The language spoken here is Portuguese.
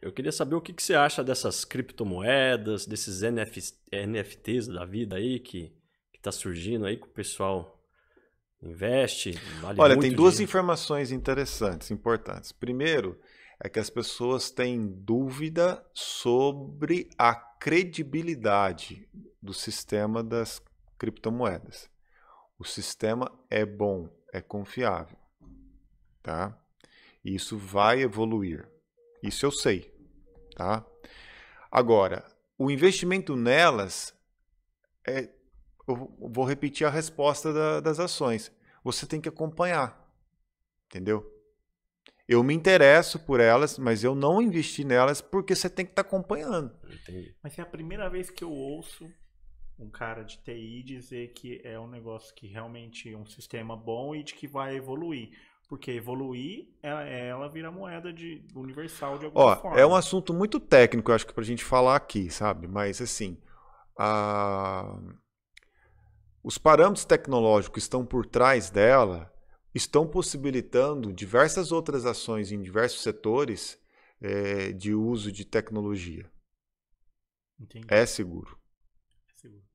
Eu queria saber o que, que você acha dessas criptomoedas, desses NF, NFTs da vida aí que está surgindo aí que o pessoal investe. Vale Olha, tem duas dinheiro. informações interessantes, importantes. Primeiro, é que as pessoas têm dúvida sobre a credibilidade do sistema das criptomoedas. O sistema é bom, é confiável, tá? E isso vai evoluir. Isso eu sei, tá? Agora, o investimento nelas é, eu vou repetir a resposta da, das ações. Você tem que acompanhar, entendeu? Eu me interesso por elas, mas eu não investi nelas porque você tem que estar tá acompanhando. Entendi. Mas é a primeira vez que eu ouço um cara de TI dizer que é um negócio que realmente é um sistema bom e de que vai evoluir. Porque evoluir, ela, ela vira moeda de universal de alguma Ó, forma. É um assunto muito técnico, eu acho que pra gente falar aqui, sabe? Mas assim, a... os parâmetros tecnológicos que estão por trás dela estão possibilitando diversas outras ações em diversos setores é, de uso de tecnologia. Entendi. É seguro. É seguro.